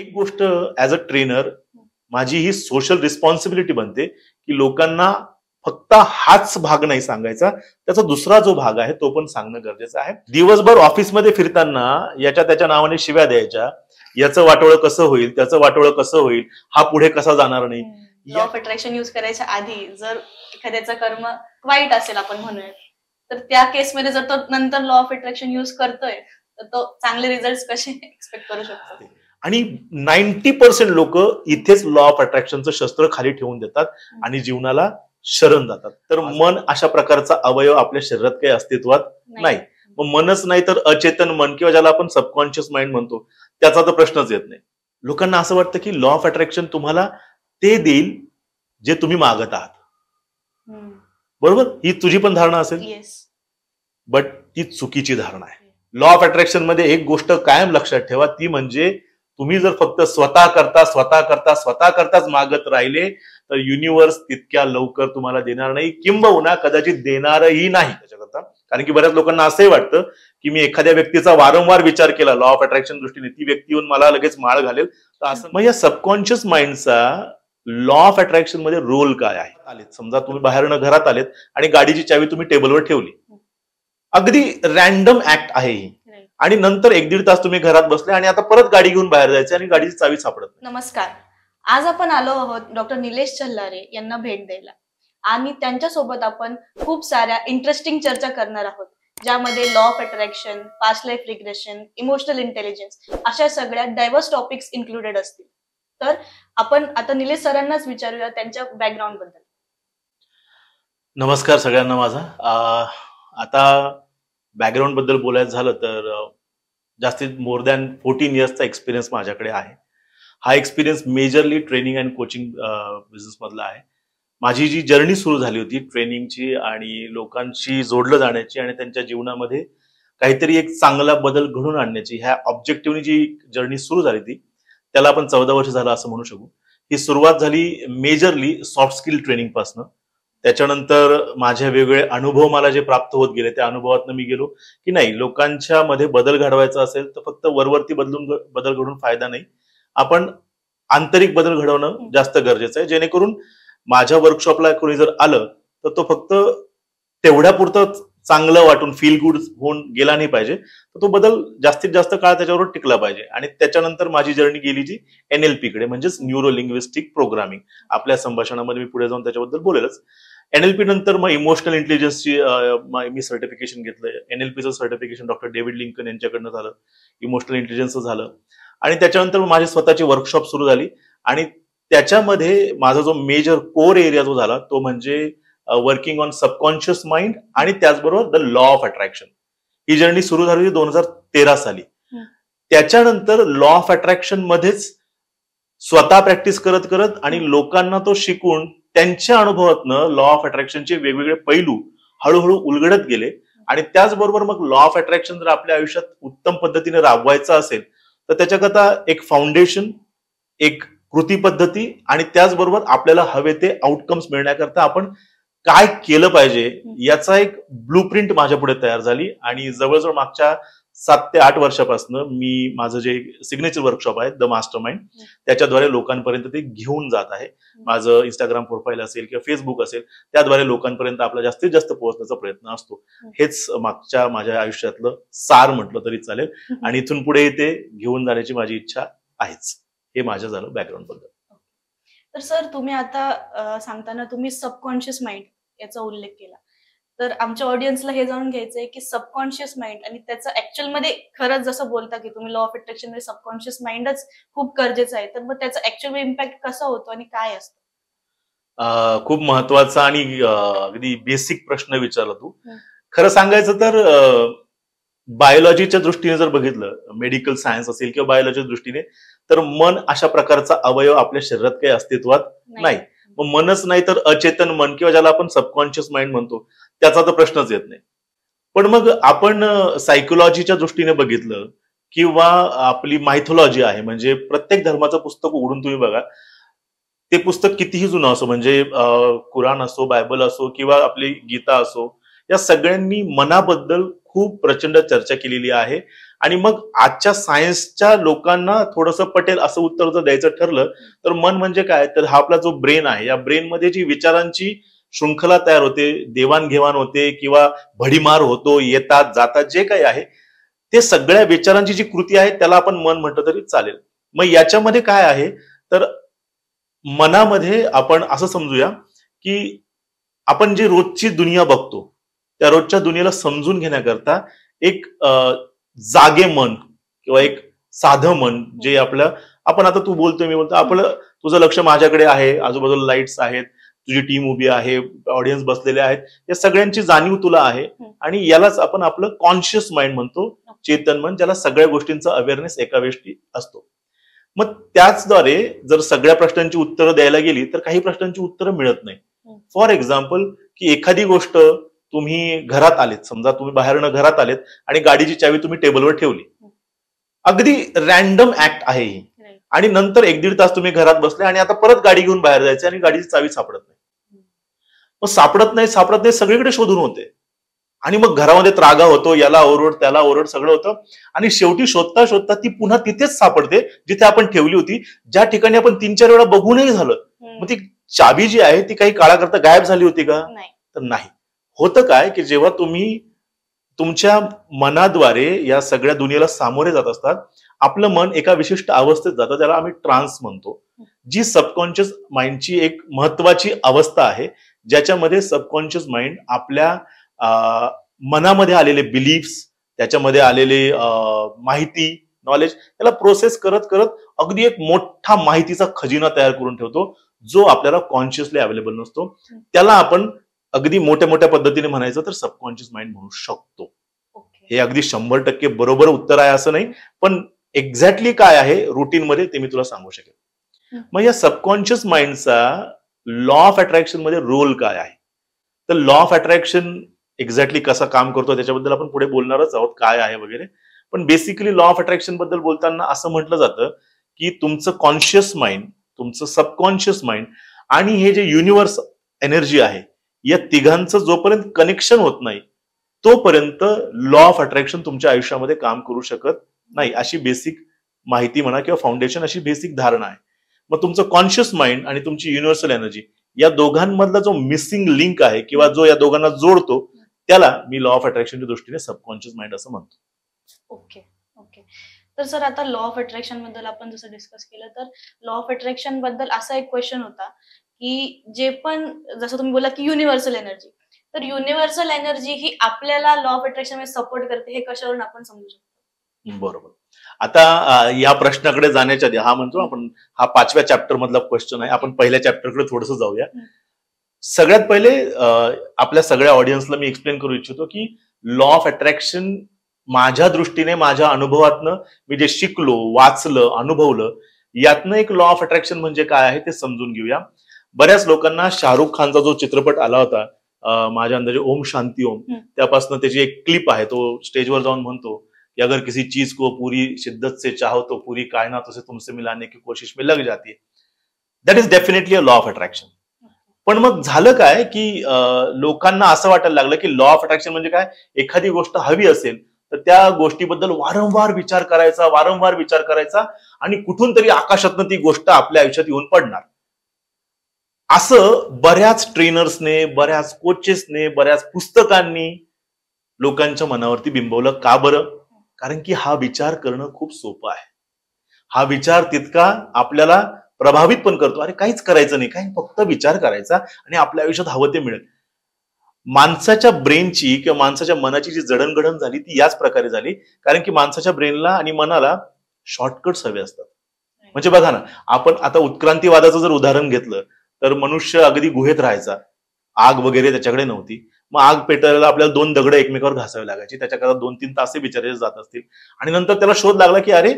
एक गोष्ट as a trainer माझी ही सोशल रिस्पॉन्सिबिलिटी बनते की लोकांना फक्त हाच भाग नाही सांगायचा त्याचा दुसरा जो भाग आहे तो पण सांगणं गरजेचं आहे दिवसभर ऑफिसमध्ये फिरताना याच्या त्याच्या नावाने शिव्या द्यायच्या याचं वाटोळं कसं होईल त्याचं वाटोळं कसं होईल हा पुढे कसा जाणार नाही लॉ ऑफ अट्रॅक्शन युज करायच्या आधी जर एखाद्याचं कर्म वाईट असेल आपण म्हणूया तर त्या केसमध्ये जर तो नंतर लॉ ऑफ अट्रॅक्शन युज करतोय तर तो चांगले रिझल्ट कसे एक्सपेक्ट करू शकतो आणि नाईन्टी पर्सेंट लोक इथेच लॉ ऑफ अट्रॅक्शनचं शस्त्र खाली ठेवून देतात आणि जीवनाला शरण जातात तर मन अशा प्रकारचा अवयव आपल्या शरीरात काही अस्तित्वात नाही मग मनच नाही तर अचेतन मन किंवा ज्याला आपण सबकॉन्शियस माइंड म्हणतो त्याचा तर प्रश्नच येत नाही लोकांना असं वाटतं की लॉ ऑफ अट्रॅक्शन तुम्हाला ते देईल जे तुम्ही मागत आहात बरोबर ही तुझी पण धारणा असेल बट ती चुकीची धारणा आहे लॉ ऑफ अट्रॅक्शन मध्ये एक गोष्ट कायम लक्षात ठेवा ती म्हणजे तुम्ही जर फक्त स्वतः करता स्वतः करता स्वतः करताच मागत राहिले तर युनिव्हर्स तितक्या लवकर तुम्हाला देणार नाही किंबहुना कदाचित देणारही नाही त्याच्याकरता कारण की बऱ्याच लोकांना असंही वाटतं की मी एखाद्या व्यक्तीचा वारंवार विचार केला लॉ ऑफ अट्रॅक्शन दृष्टीने ती व्यक्ती येऊन मला लगेच माळ घालेल तर असं मग या सबकॉन्शियस माइंडचा लॉ ऑफ अट्रॅक्शन मध्ये रोल काय आहे आले समजा तुम्ही बाहेरनं घरात आलेत आणि गाडीची चावी तुम्ही टेबलवर ठेवली अगदी रॅन्डम ऍक्ट आहे ही आणि नंतर एक दीड तास तुम्ही घरात बसले आणि आता परत गाडी घेऊन बाहेर जायचे आणि गाडीची चावी सापडत नमस्कार आज आपण आलो आहोत डॉक्टर निलेश चल्लारे यांना भेट द्यायला आणि त्यांच्यासोबत आपण खूप साऱ्या इंटरेस्टिंग चर्चा करणार आहोत ज्यामध्ये law of attraction past life regression emotional intelligence अशा सगळ्या डायव्हर्स टॉपिक्स इन्क्लुडेड असतील तर आपण आता निलेश सरांनाच विचारूया त्यांच्या बॅकग्राऊंड बद्दल नमस्कार सगळ्यांना माझा आता बॅकग्राऊंड बद्दल बोलायचं झालं तर जास्तीत मोर दॅन फोर्टीन इयर्सचा एक्सपिरियन्स माझ्याकडे आहे हा experience majorly training and coaching बिझनेसमधला आहे माझी जी जर्नी सुरू झाली होती ट्रेनिंगची आणि लोकांशी जोडलं जाण्याची आणि त्यांच्या जीवनामध्ये काहीतरी एक चांगला बदल घडून आणण्याची ह्या ऑब्जेक्टिव्हनी जी जर्नी सुरू झाली ती त्याला आपण चौदा वर्ष झालं असं म्हणू शकू ही सुरुवात झाली मेजरली सॉफ्ट स्किल ट्रेनिंगपासनं त्याच्यानंतर माझे वेगवेगळे अनुभव मला जे प्राप्त होत गेले त्या अनुभवातनं मी गेलो की नाही लोकांच्या मध्ये बदल घडवायचा असेल तर फक्त वरवरती बदलून बदल घडून फायदा नाही आपण आंतरिक बदल घडवणं जास्त गरजेचं आहे जेणेकरून माझ्या वर्कशॉपला कोणी जर आलं तर तो फक्त तेवढ्यापुरतं चांगलं वाटून फील गुड होऊन गेला नाही पाहिजे तर तो बदल जास्तीत जास्त काळ त्याच्यावर टिकला पाहिजे आणि त्याच्यानंतर माझी जर्नी गेली जी एनएलपी कडे म्हणजेच न्यूरो लिंग्विस्टिक प्रोग्रामिंग आपल्या संभाषणामध्ये मी पुढे जाऊन त्याच्याबद्दल बोलेलच एनएलपी नंतर मग इमोशनल इंटेलिजन्सची मी सर्टिफिकेशन घेतलं एनएलपीचं सर्टिफिकेशन डॉक्टर डेव्हिड लिंकन यांच्याकडनं झालं इमोशनल इंटेलिजन्सचं झालं आणि त्याच्यानंतर माझी स्वतःची वर्कशॉप सुरू झाली आणि त्याच्यामध्ये माझा जो मेजर कोर एरिया जो झाला तो म्हणजे वर्किंग ऑन सबकॉन्शियस माइंड आणि त्याचबरोबर द लॉ ऑफ अट्रॅक्शन ही जर्नी सुरू झाली होती दोन हजार तेरा साली त्याच्यानंतर लॉ ऑफ अट्रॅक्शन मध्येच स्वतः प्रॅक्टिस करत करत आणि लोकांना तो शिकून त्यांच्या अनुभवातनं लॉ ऑफ अट्रॅक्शनचे वेगवेगळे पैलू हळूहळू उलगडत गेले आणि त्याचबरोबर मग लॉ ऑफ अट्रॅक्शन जर आपल्या आयुष्यात उत्तम पद्धतीने राबवायचं असेल तर त्याच्याकरता एक फाउंडेशन एक कृती पद्धती आणि त्याचबरोबर आपल्याला हवे ते आउटकम्स मिळण्याकरता आपण काय केलं पाहिजे याचा एक ब्लू प्रिंट माझ्या पुढे तयार झाली आणि जवळजवळ मागच्या सात ते आठ वर्षापासून मी माझं जे सिग्नेचर वर्कशॉप आहे द मास्टर माइंड त्याच्याद्वारे लोकांपर्यंत ते घेऊन जात आहे माझं इंस्टाग्राम प्रोफाईल असेल किंवा फेसबुक असेल त्याद्वारे लोकांपर्यंत आपला जास्तीत जास्त पोहोचण्याचा प्रयत्न असतो हेच मागच्या माझ्या आयुष्यातलं सार म्हटलं तरी चालेल आणि इथून पुढे ते घेऊन जाण्याची माझी इच्छा आहेच हे माझं झालं बॅकग्राऊंड बद्दल तर सर तुम्ही आता सांगताना तुम्ही सबकॉन्शियस माइंड याचा उल्लेख केला तर आमच्या ऑडियन्सला हे जाणून घ्यायचं आहे की सबकॉन्शियस माइंड आणि त्याचं मध्ये खरंच जसं बोलता की तुम्ही लॉ ऑफ अट्रॅक्शन मध्ये सबकॉन्शियस माइंडच खूप गरजेचं आहे तर मग त्याचा ऍक्च्युअल इम्पॅक्ट कसा होतो आणि काय असतं खूप महत्वाचा आणि अगदी बेसिक प्रश्न विचारला तू खरं सांगायचं तर बायोलॉजीच्या दृष्टीने जर बघितलं मेडिकल सायन्स असेल किंवा बायोलॉजीच्या दृष्टीने तर मन अशा प्रकारचा अवयव आपल्या शरीरात काही अस्तित्वात नाही मग मनच नाही तर अचेतन मन किंवा ज्याला आपण सबकॉन्शियस माइंड म्हणतो त्याचा तर प्रश्नच येत नाही पण मग आपण सायकोलॉजीच्या दृष्टीने बघितलं किंवा आपली मायथोलॉजी आहे म्हणजे प्रत्येक धर्माचं पुस्तक उघडून तुम्ही बघा ते पुस्तक कितीही जुनं असो म्हणजे कुराण असो बायबल असो किंवा आपली गीता असो या सगळ्यांनी मनाबद्दल खूप प्रचंड चर्चा केलेली आहे आणि मग आजच्या सायन्सच्या लोकांना थोडंसं पटेल असं उत्तर जर द्यायचं ठरलं तर मन म्हणजे काय तर हा आपला जो ब्रेन आहे या ब्रेनमध्ये जी विचारांची शृंखला तयार होते देवाणघेवाण होते किंवा भडीमार होतो येतात जातात जे काही आहे ते सगळ्या विचारांची जी कृती आहे त्याला आपण मन म्हटलं तरी चालेल मग याच्यामध्ये काय आहे तर मनामध्ये आपण असं समजूया की आपण जी रोजची दुनिया बघतो त्या रोजच्या दुनियेला समजून घेण्याकरता एक जागे मन किंवा एक साधं मन जे आपलं आपण आता तू बोलतोय मी बोलतो आपलं तुझं लक्ष माझ्याकडे आहे आजूबाजूला लाईट्स आहेत तुझी टीम उभी आहे ऑडियन्स बसलेले आहेत या सगळ्यांची जाणीव तुला आहे आणि यालाच आपण आपलं कॉन्शियस माइंड म्हणतो चेतन मन ज्याला सगळ्या गोष्टींचा अवेअरनेस एका वेळी असतो मग त्याचद्वारे जर सगळ्या प्रश्नांची उत्तरं द्यायला गेली तर काही प्रश्नांची उत्तरं मिळत नाही फॉर एक्झाम्पल की एखादी गोष्ट तुम्ही घरात आलेत समजा तुम्ही बाहेरनं घरात आलेत आणि गाडीची चावी तुम्ही टेबलवर ठेवली अगदी रॅन्डम ऍक्ट आहे ही आणि नंतर एक दीड तास तुम्ही घरात बसले आणि आता परत गाडी घेऊन बाहेर जायचे आणि गाडीची चावी सापडत नाही मग सापडत नाही सापडत नाही सगळीकडे शोधून होते आणि मग घरामध्ये त्रागा होतो याला ओरड त्याला ओरड सगळं होतं आणि शेवटी शोधता शोधता ती पुन्हा तिथेच सापडते जिथे आपण ठेवली होती ज्या ठिकाणी आपण तीन चार वेळा बघूनही झालं मग ती चाबी जी आहे ती काही काळाकरता गायब झाली होती का तर नाही होतं काय की जेव्हा तुम्ही तुमच्या मनाद्वारे या सगळ्या दुनियेला सामोरे जात असतात आपलं मन एका विशिष्ट अवस्थेत जातं ज्याला आम्ही ट्रान्स म्हणतो जी सबकॉन्शियस माइंडची एक महत्वाची अवस्था आहे ज्याच्यामध्ये सबकॉन्शियस माइंड आपल्या मनामध्ये आलेले बिलीफ्स त्याच्यामध्ये आलेले माहिती नॉलेज त्याला प्रोसेस करत करत अगदी एक मोठा माहितीचा खजिना तयार करून ठेवतो जो आपल्याला कॉन्शियसली अवेलेबल नसतो त्याला आपण अगदी मोठ्या मोठ्या पद्धतीने म्हणायचं तर सबकॉन्शियस माइंड म्हणू शकतो हे अगदी शंभर टक्के बरोबर उत्तर आहे असं नाही पण एक्झॅक्टली काय आहे रुटीनमध्ये ते मी तुला सांगू शकेल मग या सबकॉन्शियस माइंडचा लॉ ऑफ अट्रॅक्शन मध्ये रोल काय आहे तर लॉ ऑफ अट्रॅक्शन एक्झॅक्टली कसा काम करतो त्याच्याबद्दल आपण पुढे बोलणारच आहोत काय आहे वगैरे पण बेसिकली लॉ ऑफ अट्रॅक्शन बद्दल बोलताना असं म्हटलं जातं की तुमचं कॉन्शियस माइंड तुमचं सबकॉन्शियस माइंड आणि हे जे युनिव्हर्स एनर्जी आहे या तिघांचं जोपर्यंत कनेक्शन होत नाही तोपर्यंत लॉ ऑफ अट्रॅक्शन तुमच्या आयुष्यामध्ये काम करू शकत नाही अशी बेसिक माहिती म्हणा किंवा फाउंडेशन अशी बेसिक धारणा आहे मग तुमचं कॉन्शियस माइंड आणि तुमची युनिव्हर्सल एनर्जी या दोघांमधला जो मिसिंग लिंक आहे किंवा जो या दोघांना जोडतो त्याला मी लॉ ऑफ अट्रॅक्शनच्या दृष्टीने सबकॉन्शियस माइंड असं म्हणतो ओके ओके तर सर आता लॉ ऑफ अट्रॅक्शन बद्दल आपण जसं डिस्कस केलं तर लॉ ऑफ अट्रॅक्शन बद्दल असा एक क्वेश्चन होता की जे पण जसं तुम्ही बोला की युनिव्हर्सल एनर्जी तर युनिव्हर्सल एनर्जी ही आपल्याला लॉ ऑफ अट्रॅक्शन सपोर्ट करते हे कशावरून आपण समजू शकतो बरोबर आता या प्रश्नाकडे जाण्याच्या आधी हा म्हणतो आपण हा पाचव्या चॅप्टर मधला क्वेश्चन आहे आपण पहिल्या चॅप्टरकडे थोडस जाऊया सगळ्यात पहिले आपल्या सगळ्या ऑडियन्सला मी एक्सप्लेन करू इच्छितो की लॉ ऑफ अट्रॅक्शन माझ्या दृष्टीने माझ्या अनुभवातनं मी जे शिकलो वाचलं अनुभवलं यातनं एक लॉ ऑफ अट्रॅक्शन म्हणजे काय आहे ते समजून घेऊया बऱ्याच लोकांना शाहरुख खानचा जो चित्रपट आला होता माझ्या अंदाजे ओम शांती ओम त्यापासून त्याची एक क्लिप आहे तो स्टेजवर जाऊन म्हणतो कि अगर किसी चीज को पूरी शिद्दत से चाहो तो पूरी कायनात उसे तुमसे मिलाने की कोशिश में लग जाती है that is definitely a law of attraction पण मग झालं काय की लोकांना असं वाटायला लागलं की लॉ ऑफ अट्रॅक्शन म्हणजे काय एखादी गोष्ट हवी असेल तर त्या गोष्टीबद्दल वारंवार विचार करायचा वारंवार विचार करायचा आणि कुठून तरी आकाशातनं ती गोष्ट आपल्या आयुष्यात येऊन पडणार असं बऱ्याच ट्रेनर्सने बऱ्याच कोचेसने बऱ्याच पुस्तकांनी लोकांच्या मनावरती बिंबवलं का बरं कारण की हा विचार करणं खूप सोपं आहे हा विचार तितका आपल्याला प्रभावित पण करतो अरे काहीच करायचं नाही काही फक्त विचार करायचा आणि आपल्या आयुष्यात हवं ते मिळेल माणसाच्या ब्रेनची किंवा माणसाच्या मनाची जी जडणघडण झाली ती याच प्रकारे झाली कारण की माणसाच्या ब्रेनला आणि मनाला शॉर्टकट्स हवे असतात म्हणजे बघा ना आपण आता उत्क्रांतीवादाचं जर उदाहरण घेतलं तर मनुष्य अगदी गुहेत राहायचा आग वगैरे त्याच्याकडे नव्हती मग आग पेटायला आपल्याला दोन दगड एकमेकावर घासावे लागायचे त्याच्याकरता दोन तीन तास विचारले जात असतील आणि नंतर त्याला शोध लागला की अरे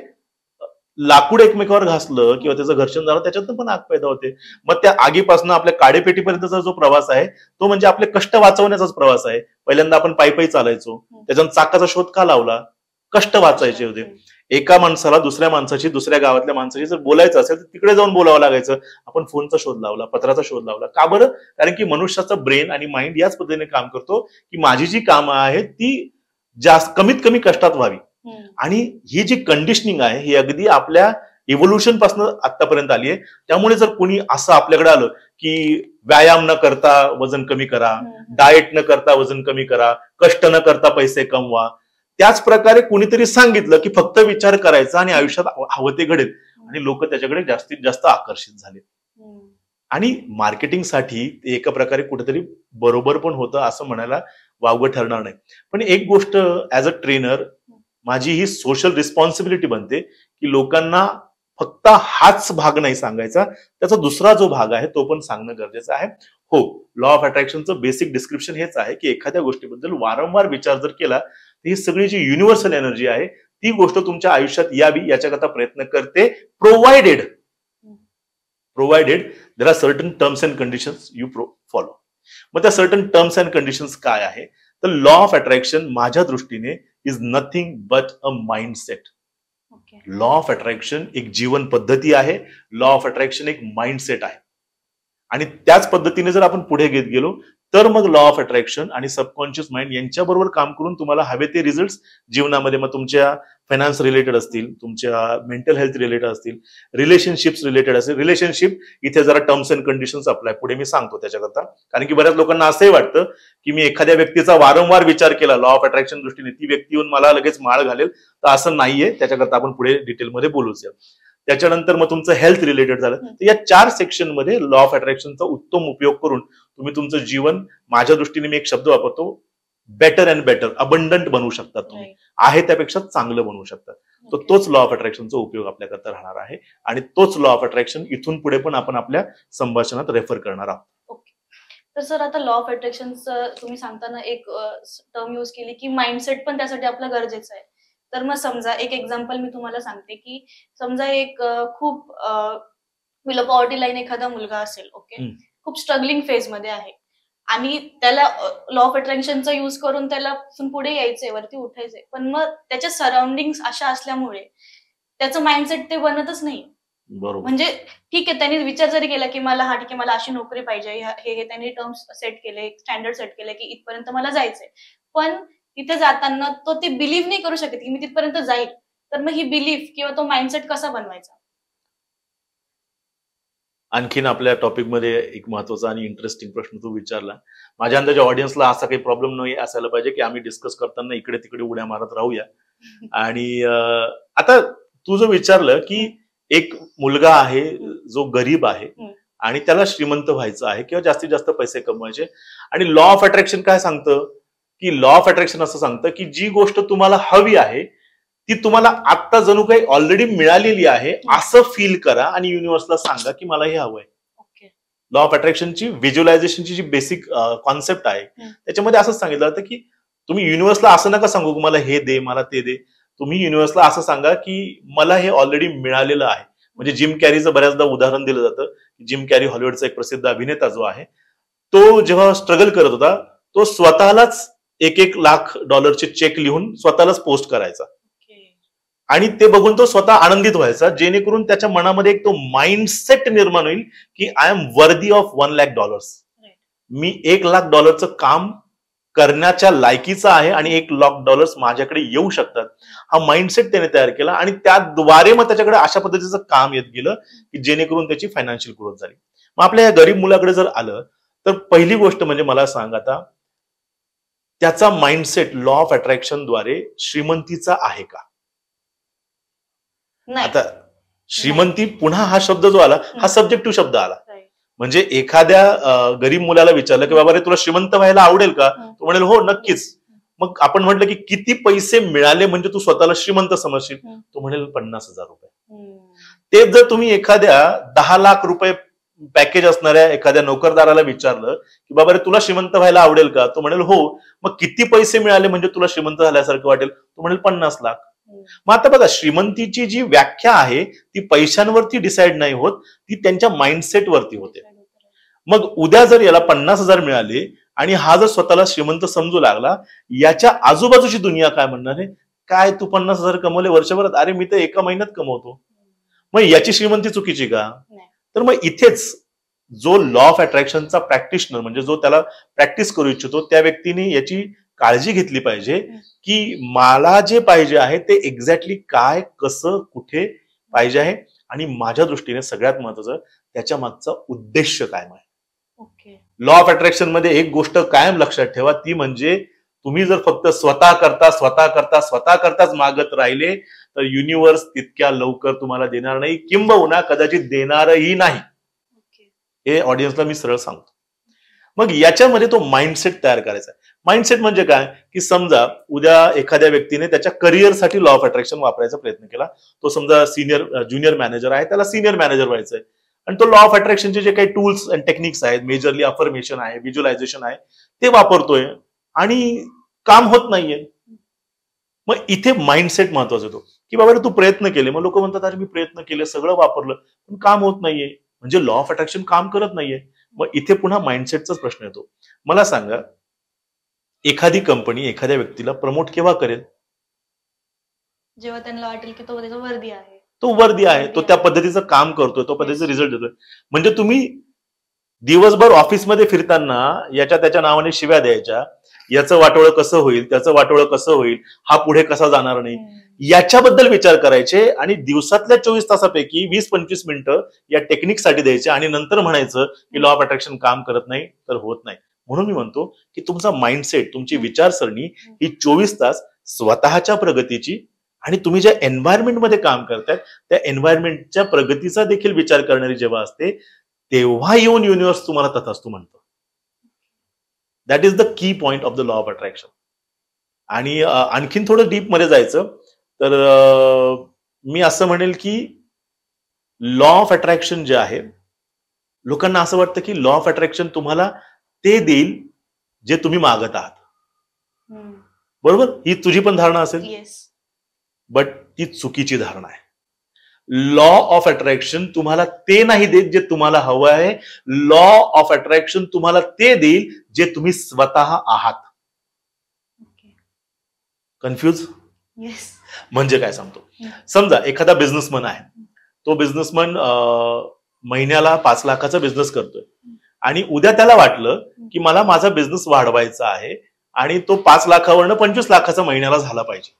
लाकूड एकमेकावर घासलं किंवा त्याचं घर्षण झालं त्याच्यातून पण आग पैदा होते मग त्या आगीपासून आपल्या काडेपेटीपर्यंतचा जो प्रवास आहे तो म्हणजे आपले कष्ट वाचवण्याचाच प्रवास आहे पहिल्यांदा आपण पायी पायी चालायचो त्याच्यानं चाकाचा शोध का लावला कष्ट वाचायचे होते एका माणसाला दुसऱ्या माणसाची दुसऱ्या गावातल्या माणसाची जर बोलायचं असेल तर तिकडे जाऊन बोलावं लागायचं आपण फोनचा शोध लावला पत्राचा शोध लावला का बरं कारण की मनुष्याचं ब्रेन आणि माइंड याच पद्धतीने काम करतो की माझी जी कामं आहेत ती जास्त कमीत कमी कष्टात व्हावी आणि ही जी कंडिशनिंग आहे ही अगदी आपल्या इव्होल्युशन पासून आतापर्यंत आली आहे त्यामुळे जर कोणी असं आपल्याकडे आलं की व्यायाम न करता वजन कमी करा डाएट न करता वजन कमी करा कष्ट न करता पैसे कमवा त्याच प्रकारे कुणीतरी सांगितलं की फक्त विचार करायचा आणि आयुष्यात हवं ते घडेल आणि लोक त्याच्याकडे जास्तीत जास्त आकर्षित झाले आणि मार्केटिंगसाठी ते एका प्रकारे कुठेतरी बरोबर पण होतं असं म्हणायला वावगं ठरणार नाही पण एक गोष्ट ऍज अ ट्रेनर माझी ही सोशल रिस्पॉन्सिबिलिटी बनते की लोकांना फक्त हाच भाग नाही सांगायचा त्याचा दुसरा जो भाग आहे तो पण सांगणं गरजेचं आहे हो लॉ ऑफ अट्रॅक्शनचं बेसिक डिस्क्रिप्शन हेच आहे की एखाद्या गोष्टीबद्दल वारंवार विचार जर केला ही सगळी जी युनिव्हर्सल एनर्जी आहे ती गोष्ट तुमच्या आयुष्यात यावी याच्याकरता प्रयत्न करते provided provided there are certain terms and conditions you pro follow मग त्या सर्टन टर्म्स अँड कंडिशन्स काय आहे तर लॉ ऑफ अट्रॅक्शन माझ्या दृष्टीने is nothing but a mindset law of attraction एक जीवन पद्धती आहे लॉ ऑफ अट्रॅक्शन एक माइंडसेट आहे आणि त्याच पद्धतीने जर आपण पुढे घेत गेलो तर मग लॉ ऑफ अट्रॅक्शन आणि सबकॉन्शियस माइंड यांच्याबरोबर काम करून तुम्हाला हवे ते रिझल्ट जीवनामध्ये मग तुमच्या फायनान्स रिलेटेड असतील तुमच्या मेंटल हेल्थ रिलेटेड असतील रिलेशनशिप्स रिलेटेड असतील रिलेशनशिप इथे जरा टर्म्स अँड कंडिशन्स अप्लाय पुढे मी सांगतो त्याच्याकरता कारण की बऱ्याच लोकांना असंही वाटतं की मी एखाद्या व्यक्तीचा वारंवार विचार केला लॉ ऑफ अट्रॅक्शन दृष्टीने ती व्यक्ती येऊन मला लगेच माळ घालेल तर असं नाहीये त्याच्याकरता आपण पुढे डिटेलमध्ये बोलूच त्याच्यानंतर मग तुमचं हेल्थ रिलेटेड झालं तर या चार सेक्शनमध्ये लॉ ऑफ अट्रॅक्शनचा उत्तम उपयोग करून तुम्ही तुमचं जीवन माझ्या दृष्टीने मी एक शब्द वापरतो बेटर अँड बेटर अबंडंट बनवू शकतात तुम्ही आहे त्यापेक्षा चांगलं बनवू शकतात तर तोच लॉ ऑफ अट्रॅक्शनचा उपयोग आपल्याकरता राहणार आहे आणि तोच लॉ ऑफ अट्रॅक्शन इथून पुढे पण आपण आपल्या संभाषणात रेफर करणार आहोत तर सर आता लॉ ऑफ अट्रॅक्शन तुम्ही सांगताना एक टर्म यूज केली की माइंडसेट पण त्यासाठी आपलं गरजेचं आहे तर मग समजा एक एक्झाम्पल मी तुम्हाला सांगते की समजा एक खूप विलो पॉवर्टी लाईन एखादा मुलगा असेल ओके खूप स्ट्रगलिंग फेज मध्ये आहे आणि त्याला लॉ ऑफ अट्रॅक्शनचा युज करून त्याला पुढे यायचंय वरती उठायचंय पण मग त्याच्या सराउंडिंग अशा असल्यामुळे त्याचं माइंडसेट ते बनतच नाही म्हणजे ठीक आहे त्यांनी विचार जरी केला की मला हा ठीक आहे मला अशी नोकरी पाहिजे हे हे त्यांनी टर्म्स सेट केले स्टँडर्ड सेट केले की इथपर्यंत मला जायचंय पण तिथे जाताना तो ते बिलीव्ह नाही करू शकत की मी तिथपर्यंत जाईल तर मग ही बिलीफ किंवा तो माइंडसेट कसा बनवायचा आणखीन आपल्या टॉपिकमध्ये एक महत्वाचा आणि इंटरेस्टिंग प्रश्न तू विचारला माझ्या अंदाजे ऑडियन्सला असा काही प्रॉब्लेम नाही असायला पाहिजे की आम्ही डिस्कस करताना इकडे तिकडे उड्या मारत राहूया आणि आता तू जो विचारलं की एक मुलगा आहे जो गरीब आहे आणि त्याला श्रीमंत व्हायचं आहे किंवा जास्तीत जास्त पैसे कमवायचे आणि लॉ ऑफ अट्रॅक्शन काय सांगतं की लॉ ऑफ अट्रॅक्शन असं सांगतं की जी गोष्ट तुम्हाला हवी आहे ती तुम्हाला आत्ता जणू काही ऑलरेडी मिळालेली आहे असं फील करा आणि युनिव्हर्सला सांगा की मला हे हवंय लॉ ऑफ अट्रॅक्शनची व्हिज्युअलायझेशनची जी बेसिक कॉन्सेप्ट आहे त्याच्यामध्ये असं सांगितलं जातं की तुम्ही युनिव्हर्सला असं नका सांगू की मला हे दे मला ते दे तुम्ही युनिव्हर्सला असं सांगा की मला हे ऑलरेडी मिळालेलं आहे म्हणजे जिम कॅरीचं बऱ्याचदा उदाहरण दिलं जातं जिम कॅरी हॉलिवूडचा एक प्रसिद्ध अभिनेता जो आहे तो जेव्हा स्ट्रगल करत होता तो स्वतःलाच एक एक लाख डॉलरचे चेक लिहून स्वतःलाच पोस्ट करायचा आणि ते बघून तो स्वतः आनंदित व्हायचा जेणेकरून त्याच्या मनामध्ये एक तो माइंडसेट निर्माण होईल की I am worthy of one lakh dollars मी एक लाख डॉलरचं काम करण्याच्या लायकीचा आहे आणि एक लाख डॉलर्स माझ्याकडे येऊ शकतात हा माइंडसेट त्याने तयार केला आणि त्याद्वारे मग त्याच्याकडे अशा पद्धतीचं काम येत गेलं की जेणेकरून त्याची फायनान्शियल ग्रोथ झाली मग आपल्या या गरीब मुलाकडे जर आलं तर पहिली गोष्ट म्हणजे मला सांग आता त्याचा माइंडसेट लॉ ऑफ अट्रॅक्शनद्वारे श्रीमंतीचा आहे का आता श्रीमंती पुन्हा हा शब्द जो आला हा सब्जेक्टिव्ह शब्द आला म्हणजे एखाद्या गरीब मुलाला विचारलं की बाबा रे तुला श्रीमंत व्हायला आवडेल का तो म्हणेल हो नक्कीच मग आपण म्हटलं की किती पैसे मिळाले म्हणजे तू स्वतःला श्रीमंत समजशील तो म्हणेल पन्नास हजार रुपये ते जर तुम्ही एखाद्या दहा लाख रुपये पॅकेज असणाऱ्या एखाद्या नोकरदाराला विचारलं की बाबा रे तुला श्रीमंत व्हायला आवडेल का तो म्हणेल हो मग किती पैसे मिळाले म्हणजे तुला श्रीमंत झाल्यासारखं वाटेल तो म्हणेल पन्नास लाख मग आता बघा श्रीमंतीची जी व्याख्या आहे ती पैशांवरती डिसाईड नाही होत ती त्यांच्या वरती होते मग उद्या जर याला पन्नास हजार मिळाले आणि हा जर स्वतःला श्रीमंत समजू लागला याच्या आजूबाजूची दुनिया काय म्हणणार आहे काय तू पन्नास हजार कमवले वर्षभरात अरे मी तर एका महिन्यात कमवतो मग याची श्रीमंती चुकीची का तर मग इथेच जो लॉ ऑफ अट्रॅक्शनचा प्रॅक्टिशनर म्हणजे जो त्याला प्रॅक्टिस करू इच्छितो त्या व्यक्तीने याची काळजी घेतली पाहिजे की मला जे पाहिजे आहे ते एक्झॅक्टली काय कसं कुठे पाहिजे आहे आणि माझ्या दृष्टीने सगळ्यात महत्वाचं त्याच्या मागचा उद्देश काय आहे लॉ ऑफ अट्रॅक्शन मध्ये एक गोष्ट कायम लक्षात ठेवा ती म्हणजे तुम्ही जर फक्त स्वतः करता स्वतः करता स्वतः करताच मागत राहिले तर युनिव्हर्स तितक्या लवकर तुम्हाला देणार नाही किंबहुना कदाचित देणारही नाही हे ऑडियन्सला मी सरळ सांगतो मग याच्यामध्ये तो माइंडसेट तयार करायचा माइंडसेट म्हणजे काय की समजा उद्या एखाद्या व्यक्तीने त्याच्या करिअरसाठी लॉ ऑफ अट्रॅक्शन वापरायचा प्रयत्न केला तो समजा सिनियर ज्युनियर मॅनेजर आहे त्याला सिनियर मॅनेजर व्हायचं आहे आणि तो लॉ ऑफ अट्रॅक्शनचे जे काही टूल्स अँड टेक्निक्स आहेत मेजरली अफर्मेशन आहे व्हिज्युलायझेशन आहे ते वापरतोय आणि काम होत नाहीये मग इथे माइंडसेट महत्वाचा येतो की बाबा तू प्रयत्न केले मग लोक म्हणतात अरे मी प्रयत्न केले सगळं वापरलं पण काम होत नाहीये म्हणजे लॉ ऑफ अट्रॅक्शन काम करत नाहीये मग इथे पुन्हा माइंडसेटचाच प्रश्न येतो मला सांगा एखादी कंपनी एखाद्या व्यक्तीला प्रमोट केव्हा करेल जेव्हा त्यांना वाटेल की तो त्याचा वर्दी आहे तो वर्दी आहे तो त्या पद्धतीचं काम करतोय तो पद्धतीचा रिझल्ट देतोय म्हणजे तुम्ही दिवसभर ऑफिसमध्ये फिरताना याच्या त्याच्या नावाने शिव्या द्यायच्या याचं वाटोळं कसं होईल त्याचं वाटोळं कसं होईल हा पुढे कसा जाणार नाही याच्याबद्दल विचार करायचे आणि दिवसातल्या चोवीस तासापैकी वीस पंचवीस मिनिटं या टेक्निकसाठी द्यायचे आणि नंतर म्हणायचं की लॉ ऑफ अट्रॅक्शन काम करत नाही तर होत नाही म्हणून मी म्हणतो की तुमचा माइंडसेट तुमची विचारसरणी ही चोवीस तास स्वतःच्या प्रगतीची आणि तुम्ही ज्या एन्व्हायरमेंटमध्ये काम करतायत त्या एन्व्हायरमेंटच्या प्रगतीचा देखील विचार करणारी जेव्हा असते तेव्हा येऊन युनिव्हर्स तुम्हाला तथास्तू म्हणतो that is the key point of the law of attraction आणि आणखीन थोडं डीप मध्ये जायचं तर मी असं म्हणेल की लॉ ऑफ अट्रॅक्शन जे आहे लोकांना असं वाटतं की लॉ ऑफ अट्रॅक्शन तुम्हाला ते देईल जे तुम्ही मागत आहात बरोबर ही तुझी पण धारणा असेल बट ती चुकीची धारणा आहे लॉ ऑफ अट्रॅक्शन तुम्हाला ते नाही देत जे तुम्हाला हवं आहे लॉ ऑफ अट्रॅक्शन तुम्हाला ते देईल जे तुम्ही स्वतः आहात कन्फ्यूज म्हणजे काय सांगतो समजा एखादा बिझनेसमन आहे तो बिझनेसमन महिन्याला पाच लाखाचा बिझनेस करतोय आणि उद्या त्याला वाटलं की मला माझा बिझनेस वाढवायचा आहे आणि तो पाच लाखावरनं पंचवीस लाखाचा महिन्याला झाला पाहिजे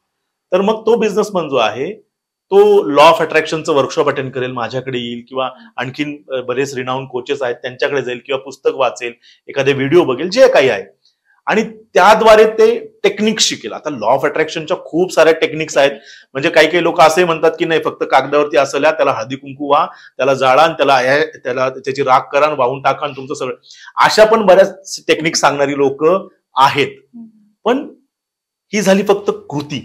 तर मग तो बिझनेसमन जो आहे तो लॉ ऑफ अट्रॅक्शनचं वर्कशॉप अटेंड करेल माझ्याकडे येईल किंवा आणखीन बरेच रिनाऊन कोचेस आहेत त्यांच्याकडे जाईल किंवा पुस्तक वाचेल एखादे व्हिडिओ बघेल जे काही आहे आणि त्याद्वारे ते टेक्निक शिकेल आता लॉ ऑफ अट्रॅक्शनच्या खूप साऱ्या टेक्निक्स आहेत म्हणजे काही काही लोक असे म्हणतात की नाही फक्त कागदावरती असल्या त्याला हळदी कुंकू वा त्याला जाळा त्याला त्याला त्याची राग करा वाहून टाका तुमचं सगळं अशा पण बऱ्याच टेक्निक सांगणारी लोक आहेत पण ही झाली फक्त कृती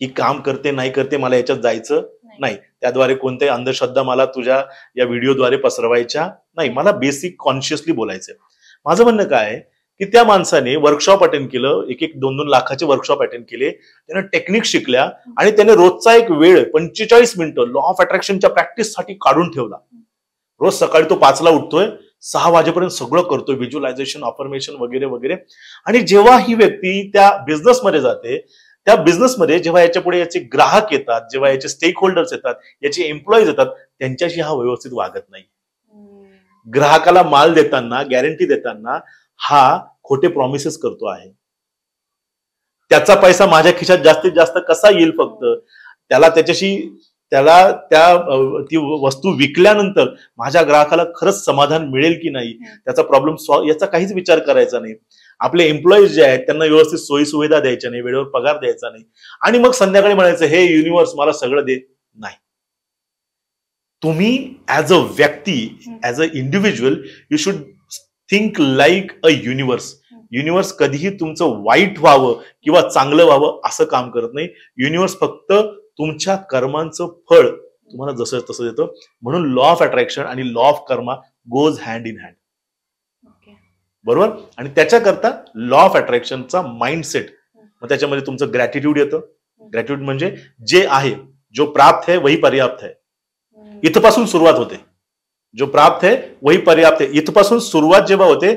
ही काम करते नाही करते मला याच्यात जायचं नाही त्याद्वारे कोणत्याही अंधश्रद्धा मला तुझ्या या व्हिडिओद्वारे पसरवायच्या नाही मला बेसिक कॉन्शियसली बोलायचं माझं म्हणणं काय आहे की त्या माणसाने वर्कशॉप अटेंड केलं एक एक दोन दोन लाखाचे वर्कशॉप अटेंड केले त्याने टेक्निक शिकल्या आणि त्याने रोजचा एक वेळ पंचेचाळीस मिनिटं लॉ ऑफ अट्रॅक्शनच्या साठी काढून ठेवला रोज सकाळी तो पाचला उठतोय सहा वाजेपर्यंत सगळं करतो व्हिज्युअलायझेशन ऑफर्मेशन वगैरे वगैरे आणि जेव्हा ही व्यक्ती त्या बिझनेसमध्ये जाते त्या बिझनेसमध्ये जेव्हा याच्या पुढे याचे ग्राहक येतात जेव्हा याचे स्टेक होल्डर्स येतात याचे एम्प्लॉईज येतात त्यांच्याशी हा व्यवस्थित वागत नाही ग्राहकाला माल देताना गॅरंटी देताना हा खोटे प्रॉमिसेस करतो आहे त्याचा पैसा माझ्या खिशात जास्तीत जास्त कसा येईल फक्त त्याला त्याच्याशी त्याला त्या ती वस्तू विकल्यानंतर माझ्या ग्राहकाला खरंच समाधान मिळेल की नाही त्याचा प्रॉब्लेम सॉल्व्ह याचा काहीच विचार करायचा नाही आपले एम्प्लॉईज जे आहेत त्यांना व्यवस्थित सोयी सुविधा द्यायच्या नाही वेळेवर पगार द्यायचा नाही आणि मग संध्याकाळी म्हणायचं हे युनिव्हर्स मला सगळं दे नाही तुम्ही ऍज अ व्यक्ती as a individual you should think like a universe universe कधीही तुमचं वाईट व्हावं किंवा चांगलं व्हावं असं काम करत नाही युनिव्हर्स फक्त तुमच्या कर्मांचं फळ तुम्हाला जसं तसं देतं म्हणून लॉ ऑफ अट्रॅक्शन आणि law of karma goes hand in hand बरोबर आणि त्याच्याकरता लॉ ऑफ अट्रॅक्शनचा माइंडसेट मग त्याच्यामध्ये तुमचं ग्रॅटिट्यूड येतं ग्रॅटिट्यूड म्हणजे जे आहे जो प्राप्त आहे वही पर्याप्त आहे इथपासून सुरुवात होते जो प्राप्त आहे वही पर्याप्त आहे इथपासून सुरुवात जेव्हा होते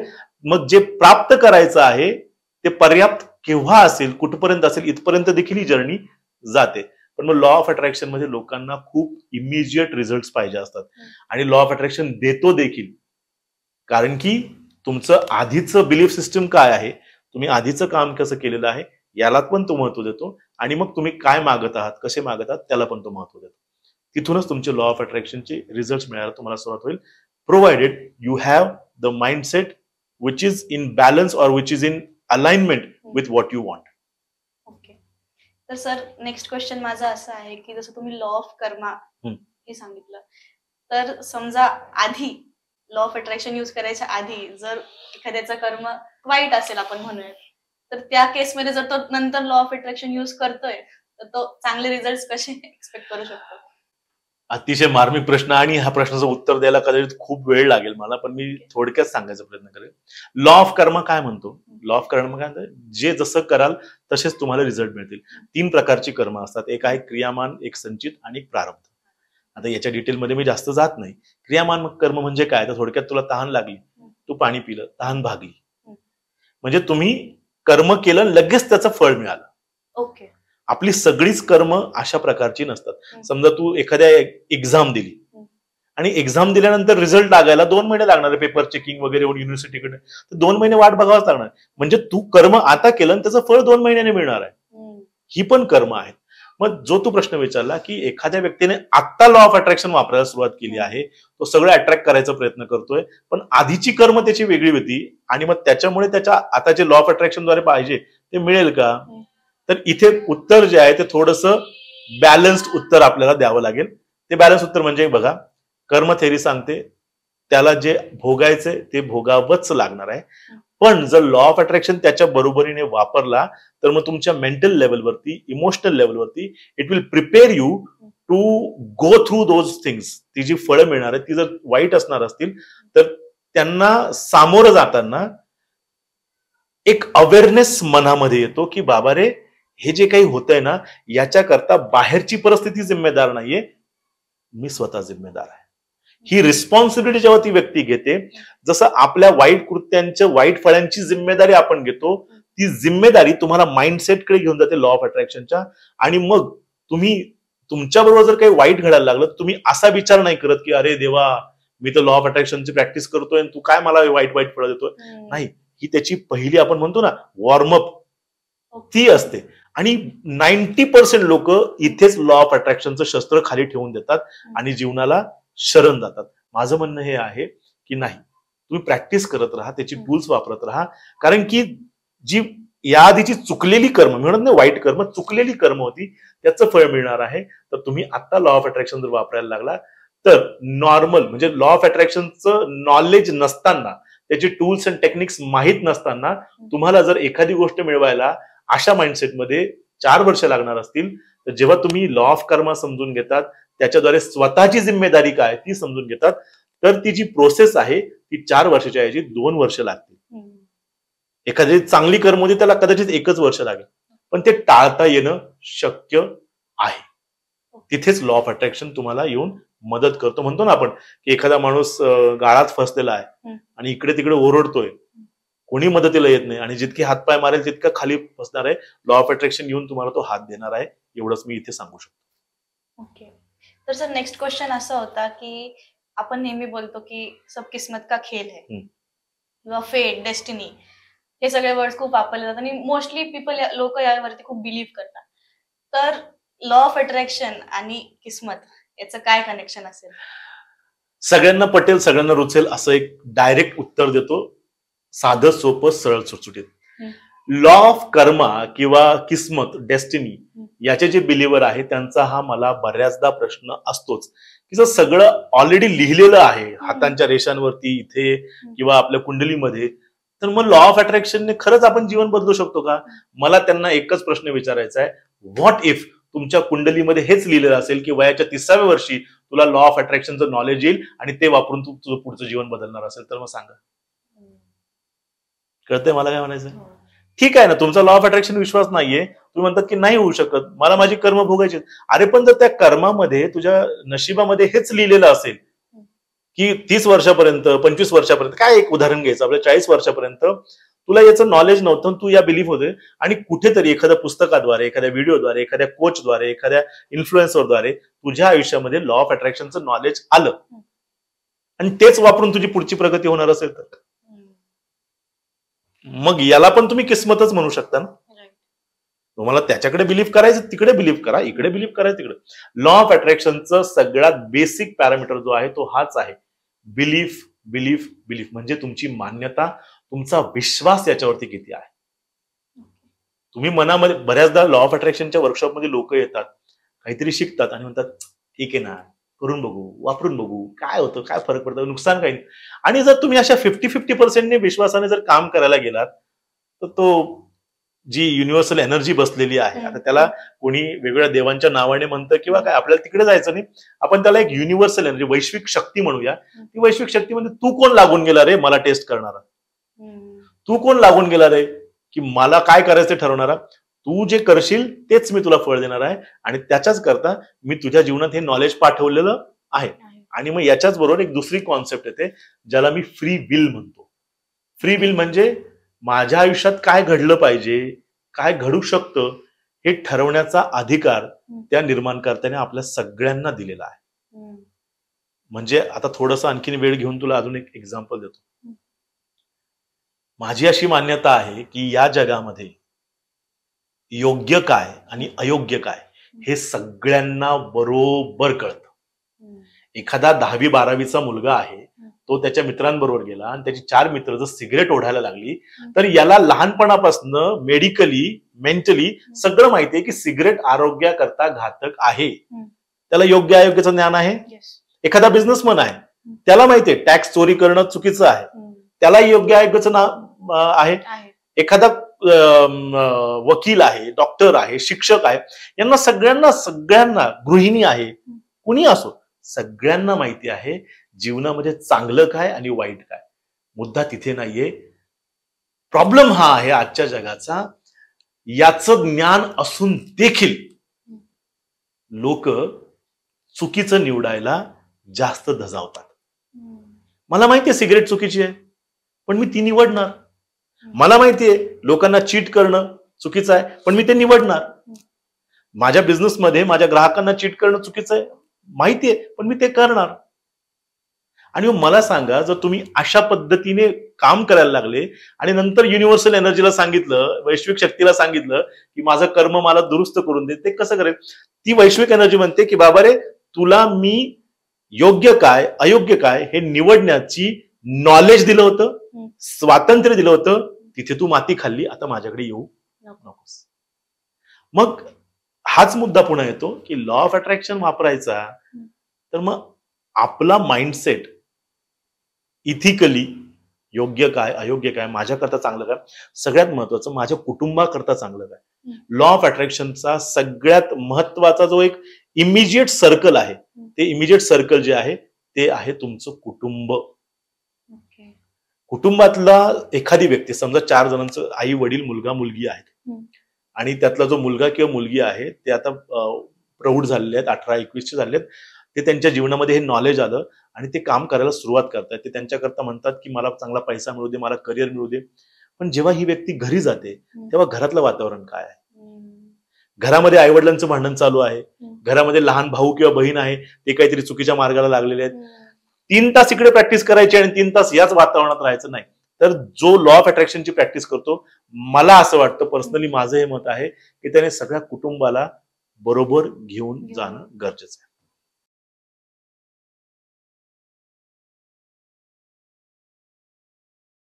मग जे प्राप्त करायचं आहे ते पर्याप्त केव्हा असेल कुठपर्यंत असेल इथपर्यंत देखील ही जर्नी जाते पण मग लॉ ऑफ अट्रॅक्शन मध्ये लोकांना खूप इमिजिएट रिझल्ट पाहिजे असतात आणि लॉ ऑफ अट्रॅक्शन देतो देखील कारण की तुमचं आधीचं बिलीफ सिस्टम काय आहे तुम्ही आधीचं काम कसं केलेलं आहे याला पण तो महत्व देतो आणि मग तुम्ही काय मागत आहात कसे मागत आहात त्याला पण तो महत्व देतो तिथूनच तुमचे लॉ ऑफ अट्रॅक्शनचे रिझल्ट मिळायला तुम्हाला सुरुवात होईल provided you have the mindset which is in balance or which is in alignment with what you want okay तर सर नेक्स्ट क्वेश्चन माझा असं आहे की जसं तुम्ही लॉ ऑफ कर्मा हे सांगितलं तर समजा आधी लॉ ऑफ अट्रॅक्शन युज करायच्या आधी जर एखाद्याचं कर्म वाईट असेल आपण म्हणूया तर त्या केस मध्ये जर तो नंतर लॉ ऑफ अट्रॅक्शन युज करतोय तर तो चांगले रिझल्ट कसे एक्सपेक्ट करू शकतो अतिशय मार्मिक प्रश्न आणि हा प्रश्नाचं उत्तर द्यायला कदाचित खूप वेळ लागेल मला पण मी थोडक्यात सांगायचा प्रयत्न करेल लॉ ऑफ कर्म काय म्हणतो लॉ ऑफ कर्म काय जे जसं कराल तसेच तुम्हाला रिझल्ट मिळतील तीन प्रकारची कर्म असतात एक आहे क्रियामान एक संचित आणि एक प्रारब्ध आता याच्या डिटेलमध्ये मी जास्त जात नाही क्रियामान कर्म म्हणजे काय तर थोडक्यात तुला तहान लागली तू पाणी पिलं तहान भागली म्हणजे तुम्ही कर्म केलं लगेच त्याचं फळ मिळालं ओके आपली सगळीच कर्म अशा प्रकारची नसतात समजा तू एखाद्या एक्झाम दिली आणि एक्झाम दिल्यानंतर रिझल्ट लागायला दोन महिने लागणार आहे पेपर चेकिंग वगैरे युनिव्हर्सिटीकडे तर दोन महिने वाट बघावाच लागणार म्हणजे तू कर्म आता केलं आणि त्याचं फळ दोन महिन्याने मिळणार आहे ही पण कर्म आहेत मग जो तू प्रश्न विचारला की एखाद्या व्यक्तीने आत्ता लॉ ऑफ अट्रॅक्शन वापरायला सुरुवात केली आहे तो सगळं अट्रॅक्ट करायचा प्रयत्न करतोय पण आधीची कर्म त्याची वेगळी होती आणि मग त्याच्यामुळे त्याच्या आता जे लॉ ऑफ अट्रॅक्शनद्वारे पाहिजे ते मिळेल का तर इथे उत्तर जे आहे ते थोडस बॅलन्स्ड उत्तर आपल्याला द्यावं लागेल ते बॅलन्स उत्तर म्हणजे बघा कर्म थेरी सांगते त्याला जे भोगायचंय ते भोगावंच लागणार आहे पण जर लॉ ऑफ अट्रॅक्शन त्याच्या बरोबरीने वापरला तर मग तुमच्या मेंटल लेवलवरती इमोशनल लेवलवरती it will prepare you to go through those things ती जी फळं मिळणार आहे ती जर वाईट असणार असतील तर त्यांना सामोरं जाताना एक अवेअरनेस मनामध्ये येतो की बाबा रे हे जे काही आहे ना याच्याकरता बाहेरची परिस्थिती जिम्मेदार नाहीये मी स्वतः जिम्मेदार आहे ही रिस्पॉन्सिबिलिटी जेव्हा ती व्यक्ती घेते जसं आपल्या वाईट कृत्यांच्या वाईट फळांची जिम्मेदारी आपण घेतो ती जिम्मेदारी तुम्हाला माइंडसेटकडे घेऊन जाते लॉ ऑफ अट्रॅक्शनच्या आणि मग तुम्ही तुमच्याबरोबर जर काही वाईट घडायला लागलं तुम्ही असा विचार नाही करत की अरे देवा मी तर लॉ ऑफ अट्रॅक्शनची प्रॅक्टिस करतोय तू काय मला वाईट वाईट फळ देतोय नाही ही त्याची पहिली आपण म्हणतो ना वॉर्मअप ती असते आणि नाईन्टी पर्सेंट लोक इथेच लॉ ऑफ अट्रॅक्शनचं शस्त्र खाली ठेवून देतात आणि जीवनाला शरण जातात माझं म्हणणं हे आहे की नाही तुम्ही प्रॅक्टिस करत राहा त्याची टूल्स वापरत राहा कारण की जी याआधीची चुकलेली कर्म म्हणत नाही वाईट कर्म चुकलेली कर्म होती त्याचं फळ मिळणार आहे तर तुम्ही आता लॉ ऑफ अट्रॅक्शन जर वापरायला लागला तर नॉर्मल म्हणजे लॉ ऑफ अट्रॅक्शनचं नॉलेज नसताना त्याचे टूल्स अँड टेक्निक्स माहीत नसताना तुम्हाला जर एखादी गोष्ट मिळवायला अशा माइंडसेटमध्ये चार वर्ष लागणार असतील तर जेव्हा तुम्ही लॉ ऑफ कर्मा समजून घेतात त्याच्याद्वारे स्वतःची जिम्मेदारी काय ती समजून घेतात तर ती जी प्रोसेस आहे ती चार वर्षाच्या ऐवजी दोन वर्ष लागतील एखादी चांगली कर्म होती त्याला कदाचित एकच वर्ष लागेल पण ते टाळता येणं शक्य आहे तिथेच लॉ ऑफ अट्रॅक्शन तुम्हाला येऊन मदत करतो म्हणतो ना आपण की एखादा माणूस गाळात फसलेला आहे आणि इकडे तिकडे ओरडतोय कोणी मदतीला येत नाही आणि जितके हातपाय मारेल तितका खाली बसणार आहे लॉ ऑफ अट्रॅक्शन येऊन तुम्हाला तो हात देणार आहे एवढंच मी इथे सांगू शकतो ओके तर सर नेक्स्ट क्वेश्चन असा होता की आपण नेहमी बोलतो की सब किस्मत का खेल है किंवा फेट डेस्टिनी हे सगळे वर्ड खूप वापरले जातात आणि मोस्टली पीपल लोक यावरती खूप बिलीव्ह करतात तर लॉ ऑफ अट्रॅक्शन आणि किस्मत याचं काय कनेक्शन असेल सगळ्यांना पटेल सगळ्यांना रुचेल असं एक डायरेक्ट उत्तर देतो साधं सोपं सरळ सुटसुटीत लॉ ऑफ कर्मा किंवा किस्मत डेस्टिनी याचे जे बिलिव्हर आहे त्यांचा हा मला बऱ्याचदा प्रश्न असतोच की जर सगळं ऑलरेडी लिहिलेलं आहे हातांच्या रेषांवरती इथे किंवा आपल्या कुंडलीमध्ये तर मग लॉ ऑफ अट्रॅक्शनने खरंच आपण जीवन बदलू शकतो का मला त्यांना एकच प्रश्न विचारायचा आहे व्हॉट इफ तुमच्या कुंडलीमध्ये हेच लिहिलेलं असेल की वयाच्या तिसाव्या वर्षी तुला लॉ ऑफ अट्रॅक्शनचं नॉलेज येईल आणि ते वापरून तू तुझं पुढचं जीवन बदलणार असेल तर मग सांगा कळतंय मला काय म्हणायचं हो. ठीक आहे ना तुमचा लॉ ऑफ अट्रॅक्शन विश्वास नाहीये तुम्ही म्हणतात की नाही होऊ शकत मला माझी कर्म भोगायची अरे पण जर त्या कर्मामध्ये तुझ्या नशिबामध्ये हेच लिहिलेलं असेल हो. की तीस वर्षापर्यंत पंचवीस वर्षापर्यंत काय एक उदाहरण घ्यायचं आपल्या चाळीस वर्षापर्यंत तुला याचं नॉलेज नव्हतं तू या बिलीफ होते आणि कुठेतरी एखाद्या पुस्तकाद्वारे एखाद्या व्हिडिओद्वारे एखाद्या कोचद्वारे एखाद्या इन्फ्लुएन्सरद्वारे तुझ्या आयुष्यामध्ये लॉ ऑफ अट्रॅक्शनचं नॉलेज आलं हो. आणि तेच वापरून तुझी पुढची प्रगती होणार असेल तर मग याला पण तुम्ही किस्मतच म्हणू शकता ना तुम्हाला त्याच्याकडे बिलीव्ह करायचं तिकडे बिलीव्ह करा इकडे बिलीव्ह करायचं तिकडे लॉ ऑफ अट्रॅक्शनचं सगळ्यात बेसिक पॅरामीटर जो आहे तो हाच आहे बिलीफ बिलीफ बिलीफ म्हणजे तुमची मान्यता तुमचा विश्वास याच्यावरती किती आहे तुम्ही मनामध्ये बऱ्याचदा लॉ ऑफ अट्रॅक्शनच्या वर्कशॉपमध्ये लोक येतात काहीतरी शिकतात आणि म्हणतात ठीक आहे ना करून बघू वापरून बघू काय होतं काय फरक पडतो नुकसान काही आणि जर तुम्ही अशा फिफ्टी फिफ्टी पर्सेंटने विश्वासाने जर काम करायला गेलात तर तो जी युनिव्हर्सल एनर्जी बसलेली आहे आता त्याला कोणी वेगवेगळ्या देवांच्या नावाने म्हणतं किंवा काय आपल्याला तिकडे जायचं नाही आपण त्याला एक युनिव्हर्सल एनर्जी वैश्विक शक्ती म्हणूया ती वैश्विक शक्ती म्हणजे तू कोण लागून गेला रे मला टेस्ट करणारा तू कोण लागून गेला रे की मला काय करायचं ठरवणारा तू जे करशील तेच मी तुला फळ देणार आहे आणि त्याच्याच करता मी तुझ्या जीवनात हे नॉलेज पाठवलेलं आहे आणि मग याच्याच बरोबर एक दुसरी कॉन्सेप्ट येते ज्याला मी फ्री विल म्हणतो फ्री विल म्हणजे माझ्या आयुष्यात काय घडलं पाहिजे काय घडू शकतं हे ठरवण्याचा अधिकार त्या निर्माणकर्त्याने आपल्या सगळ्यांना दिलेला आहे म्हणजे आता थोडस आणखीन वेळ घेऊन तुला अजून एक एक्झाम्पल देतो माझी अशी मान्यता आहे की या जगामध्ये योग्य काय आणि अयोग्य काय हे सगळ्यांना बरोबर कळतं एखादा दहावी बारावीचा मुलगा आहे तो त्याच्या मित्रांबरोबर गेला आणि त्याची चार मित्र जर सिगरेट ओढायला लागली तर याला लहानपणापासून मेडिकली मेंटली सगळं माहिती आहे की सिगरेट आरोग्याकरता घातक आहे त्याला योग्य अयोग्याचं ज्ञान आहे एखादा बिझनेसमन आहे त्याला माहितीये टॅक्स चोरी करणं चुकीचं आहे त्याला योग्य अयोग्याचं ना आहे एखादा वकील आहे डॉक्टर आहे शिक्षक आहे यांना सगळ्यांना सगळ्यांना गृहिणी आहे कुणी असो सगळ्यांना माहिती आहे जीवनामध्ये चांगलं काय आणि वाईट काय मुद्दा तिथे नाहीये प्रॉब्लेम हा आहे आजच्या जगाचा याच ज्ञान असून देखील लोक चुकीचं निवडायला जास्त धजावतात मला माहिती आहे सिगरेट चुकीची आहे पण मी ती निवडणार मला माहितीये लोकांना चीट करणं चुकीचं आहे पण मी ते निवडणार माझ्या बिझनेसमध्ये माझ्या ग्राहकांना चीट करणं चुकीचं आहे माहितीये पण मी ते करणार आणि हो, मला सांगा जर तुम्ही अशा पद्धतीने काम करायला लागले आणि नंतर युनिव्हर्सल एनर्जीला सांगितलं वैश्विक शक्तीला सांगितलं की माझं कर्म मला दुरुस्त करून दे ते कसं करेल ती वैश्विक एनर्जी म्हणते की बाबा रे तुला मी योग्य काय अयोग्य काय हे निवडण्याची नॉलेज दिलं होतं स्वातंत्र्य दिलं होतं तिथे तू माती खाल्ली आता माझ्याकडे येऊ नकोस मग हाच मुद्दा पुन्हा येतो की लॉ ऑफ अट्रॅक्शन वापरायचा तर मग आपला माइंडसेट इथिकली योग्य काय अयोग्य काय माझ्याकरता चांगलं काय सगळ्यात महत्वाचं माझ्या कुटुंबाकरता चांगलं काय लॉ ऑफ अट्रॅक्शनचा सगळ्यात महत्वाचा जो एक इमिजिएट सर्कल आहे ते इमिजिएट सर्कल जे आहे ते आहे तुमचं कुटुंब कुटुंबातला एखादी व्यक्ती समजा चार जणांचं आई वडील मुलगा मुलगी आहेत आणि त्यातला जो मुलगा किंवा मुलगी आहे ते आता प्रौढ झालेले आहेत अठरा एकवीसचे झाले आहेत ते त्यांच्या जीवनामध्ये हे नॉलेज आलं आणि ते काम करायला सुरुवात करतात ते त्यांच्याकरता म्हणतात की मला चांगला पैसा मिळू दे मला करिअर मिळू दे पण जेव्हा ही व्यक्ती घरी जाते तेव्हा घरातलं वातावरण काय आहे घरामध्ये आईवडिलांचं भांडण चालू आहे घरामध्ये लहान भाऊ किंवा बहीण आहे ते काहीतरी चुकीच्या मार्गाला लागलेले आहेत तीन तास इकडे प्रॅक्टिस करायची आणि तीन तास याच वातावरणात राहायचं नाही तर जो लॉ ऑफ अट्रॅक्शनची प्रॅक्टिस करतो मला असं वाटतं पर्सनली माझं हे मत आहे की त्याने सगळ्या कुटुंबाला बरोबर घेऊन जाणं गरजेचं आहे